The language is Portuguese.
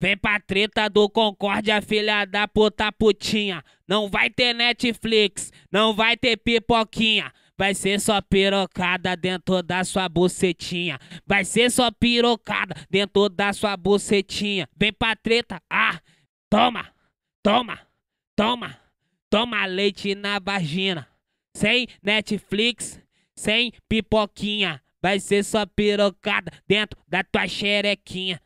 Vem pra treta do concorde filha da puta putinha. Não vai ter Netflix, não vai ter pipoquinha. Vai ser só pirocada dentro da sua bucetinha. Vai ser só pirocada dentro da sua bucetinha. Vem pra treta, ah, toma, toma, toma, toma leite na vagina. Sem Netflix, sem pipoquinha. Vai ser só pirocada dentro da tua xerequinha.